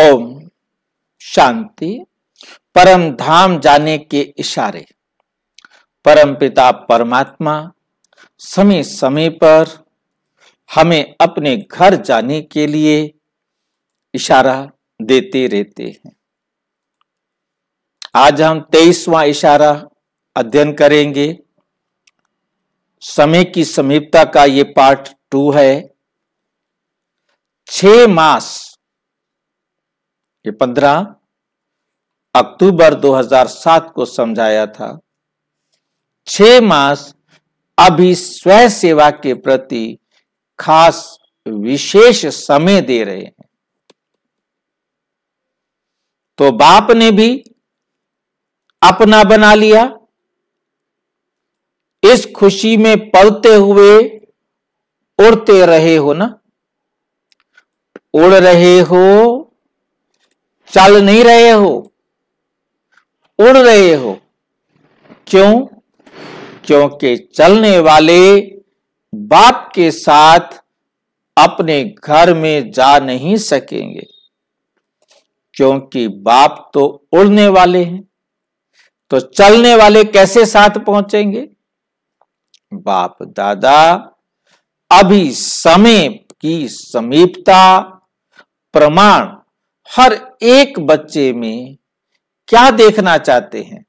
ओम शांति परम धाम जाने के इशारे परम पिता परमात्मा समय समय पर हमें अपने घर जाने के लिए इशारा देते रहते हैं आज हम तेईसवा इशारा अध्ययन करेंगे समय की समीपता का ये पार्ट टू है छ मास ये पंद्रह अक्टूबर 2007 को समझाया था छह मास अभी स्वयं सेवा के प्रति खास विशेष समय दे रहे हैं तो बाप ने भी अपना बना लिया इस खुशी में पलते हुए उड़ते रहे हो ना उड़ रहे हो चल नहीं रहे हो उड़ रहे हो क्यों क्योंकि चलने वाले बाप के साथ अपने घर में जा नहीं सकेंगे क्योंकि बाप तो उड़ने वाले हैं तो चलने वाले कैसे साथ पहुंचेंगे बाप दादा अभी समय की समीपता प्रमाण हर एक बच्चे में क्या देखना चाहते हैं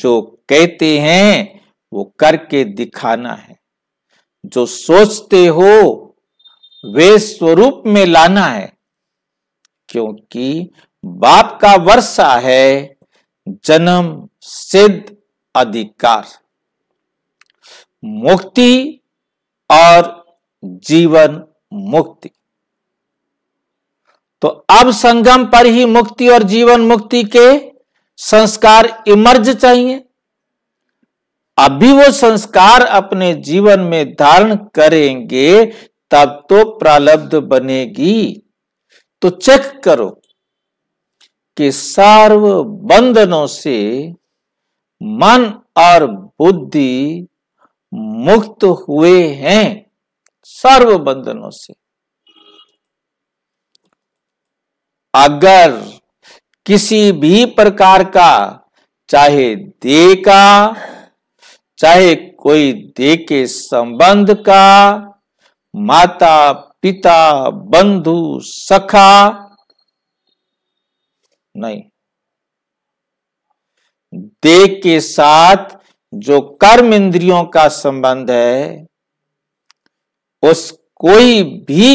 जो कहते हैं वो करके दिखाना है जो सोचते हो वे स्वरूप में लाना है क्योंकि बाप का वर्षा है जन्म सिद्ध अधिकार मुक्ति और जीवन मुक्ति तो अब संगम पर ही मुक्ति और जीवन मुक्ति के संस्कार इमर्ज चाहिए अब भी वो संस्कार अपने जीवन में धारण करेंगे तब तो प्रलब्ध बनेगी तो चेक करो कि सर्व बंधनों से मन और बुद्धि मुक्त हुए हैं सर्व बंधनों से अगर किसी भी प्रकार का चाहे दे का चाहे कोई दे के संबंध का माता पिता बंधु सखा नहीं दे के साथ जो कर्म इंद्रियों का संबंध है उस कोई भी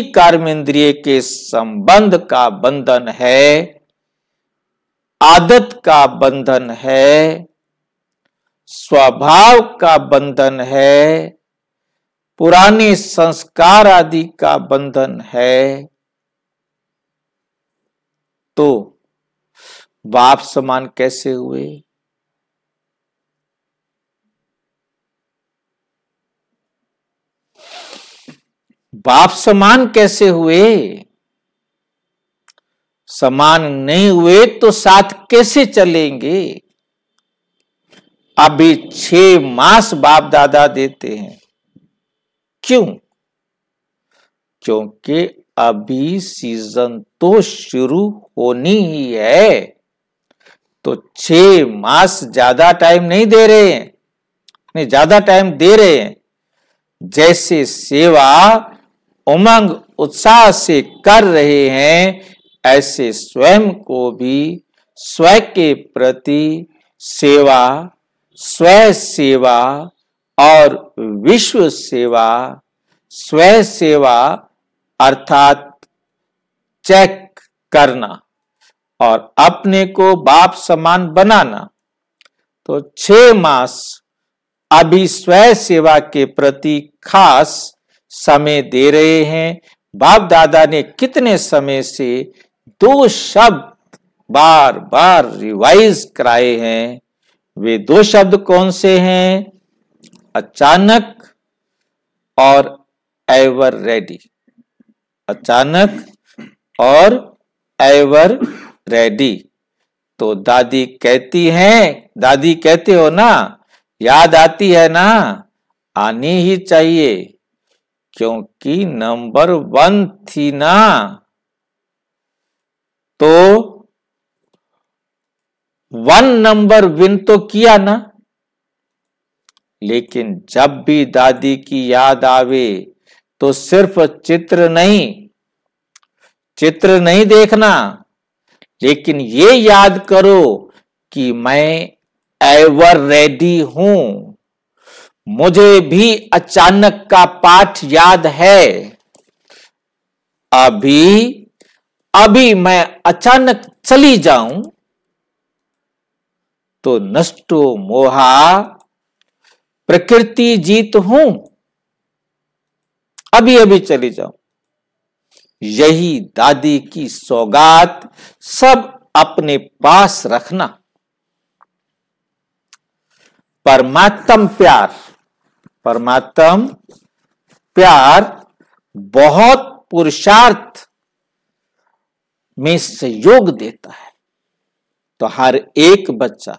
इंद्रिय के संबंध का बंधन है आदत का बंधन है स्वभाव का बंधन है पुराने संस्कार आदि का बंधन है तो बाप समान कैसे हुए बाप समान कैसे हुए समान नहीं हुए तो साथ कैसे चलेंगे अभी छह मास बाप दादा देते हैं क्यों क्योंकि अभी सीजन तो शुरू होनी ही है तो छह मास ज्यादा टाइम नहीं दे रहे हैं नहीं ज्यादा टाइम दे रहे हैं जैसे सेवा उमंग उत्साह से कर रहे हैं ऐसे स्वयं को भी स्वयं के प्रति सेवा स्वय सेवा और विश्व सेवा स्वय सेवा अर्थात चेक करना और अपने को बाप समान बनाना तो छह मास अभी स्वय सेवा के प्रति खास समय दे रहे हैं बाप दादा ने कितने समय से दो शब्द बार बार रिवाइज कराए हैं वे दो शब्द कौन से हैं अचानक और एवर रेडी अचानक और एवर रेडी तो दादी कहती है दादी कहते हो ना याद आती है ना आनी ही चाहिए क्योंकि नंबर वन थी ना तो वन नंबर विन तो किया ना लेकिन जब भी दादी की याद आवे तो सिर्फ चित्र नहीं चित्र नहीं देखना लेकिन ये याद करो कि मैं एवर रेडी हूं मुझे भी अचानक का पाठ याद है अभी अभी मैं अचानक चली जाऊं तो नष्टो मोहा प्रकृति जीत हूं अभी अभी चली जाऊं यही दादी की सौगात सब अपने पास रखना परमात्म प्यार परमात्म प्यार बहुत पुरुषार्थ में सहयोग देता है तो हर एक बच्चा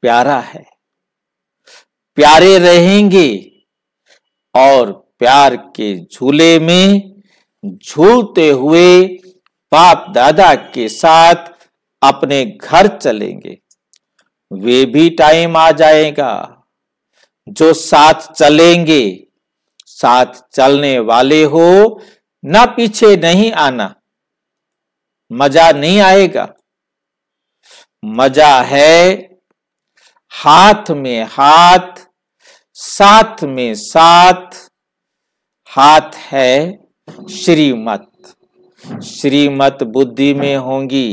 प्यारा है प्यारे रहेंगे और प्यार के झूले में झूलते हुए बाप दादा के साथ अपने घर चलेंगे वे भी टाइम आ जाएगा जो साथ चलेंगे साथ चलने वाले हो ना पीछे नहीं आना मजा नहीं आएगा मजा है हाथ में हाथ साथ में साथ हाथ है श्रीमत श्रीमत बुद्धि में होंगी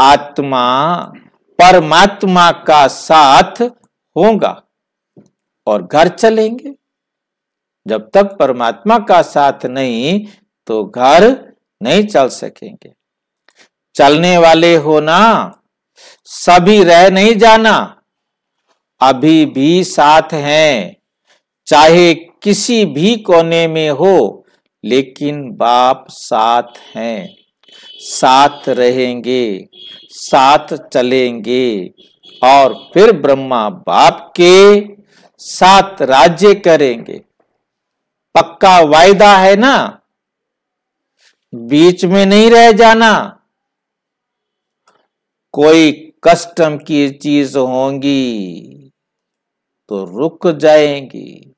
आत्मा परमात्मा का साथ होगा और घर चलेंगे जब तक परमात्मा का साथ नहीं तो घर नहीं चल सकेंगे चलने वाले हो ना सभी रह नहीं जाना अभी भी साथ हैं चाहे किसी भी कोने में हो लेकिन बाप साथ हैं साथ रहेंगे साथ चलेंगे और फिर ब्रह्मा बाप के सात राज्य करेंगे पक्का वायदा है ना बीच में नहीं रह जाना कोई कस्टम की चीज होंगी तो रुक जाएंगी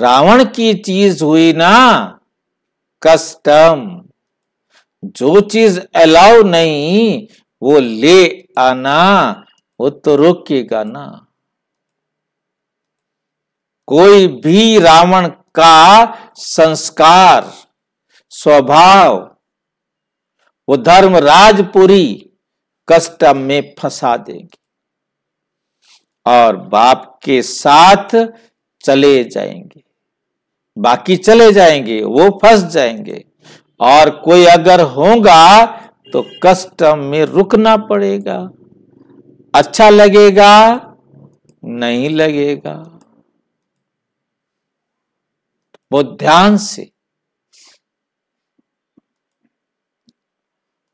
रावण की चीज हुई ना कस्टम जो चीज अलाउ नहीं वो ले आना वो तो रुकेगा ना कोई भी रावण का संस्कार स्वभाव वो धर्म राजपुरी कष्ट में फंसा देंगे और बाप के साथ चले जाएंगे बाकी चले जाएंगे वो फंस जाएंगे और कोई अगर होगा तो कष्ट में रुकना पड़ेगा अच्छा लगेगा नहीं लगेगा बहुत ध्यान से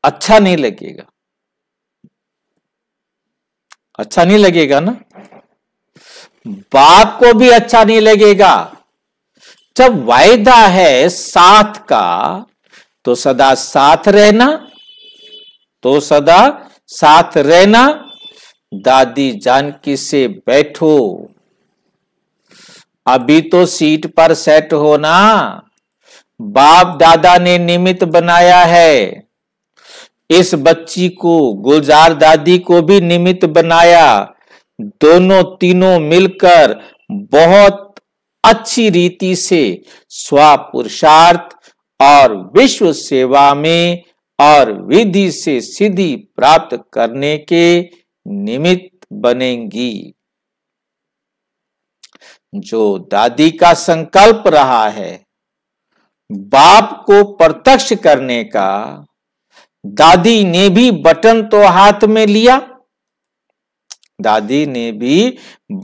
अच्छा नहीं लगेगा अच्छा नहीं लगेगा ना बाप को भी अच्छा नहीं लगेगा जब वायदा है साथ का तो सदा साथ रहना तो सदा साथ रहना दादी जानकी से बैठो अभी तो सीट पर सेट होना बाप दादा ने निमित्त बनाया है इस बच्ची को गुलजार दादी को भी निमित्त बनाया दोनों तीनों मिलकर बहुत अच्छी रीति से स्व पुरुषार्थ और विश्व सेवा में और विधि से सिद्धि प्राप्त करने के निमित्त बनेंगी जो दादी का संकल्प रहा है बाप को प्रत्यक्ष करने का दादी ने भी बटन तो हाथ में लिया दादी ने भी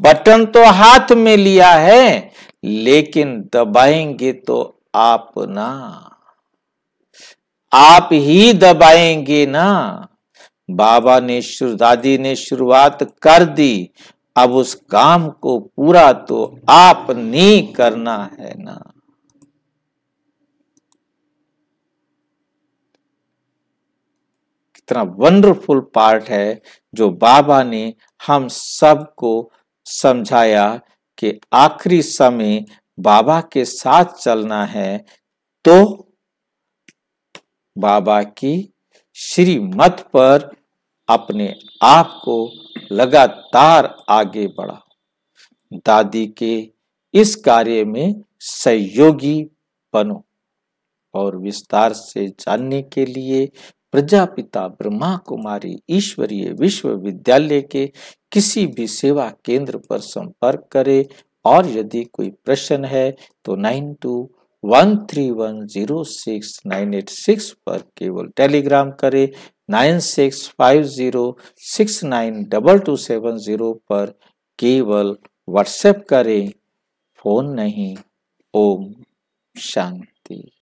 बटन तो हाथ में लिया है लेकिन दबाएंगे तो आप ना आप ही दबाएंगे ना बाबा ने दादी ने शुरुआत कर दी अब उस काम को पूरा तो आपने करना है ना कितना वंडरफुल पार्ट है जो बाबा ने हम सबको समझाया कि आखिरी समय बाबा के साथ चलना है तो बाबा की श्रीमत पर अपने आप को लगातार आगे बढ़ा दादी के इस कार्य में सहयोगी बनो और विस्तार से जानने के लिए प्रजापिता ब्रह्मा कुमारी ईश्वरीय विश्वविद्यालय के किसी भी सेवा केंद्र पर संपर्क करें और यदि कोई प्रश्न है तो nine two one three one zero six nine eight six पर केवल टेलीग्राम करें nine six five zero six nine double two seven zero पर केवल व्हाट्सएप करें फोन नहीं ओम शांति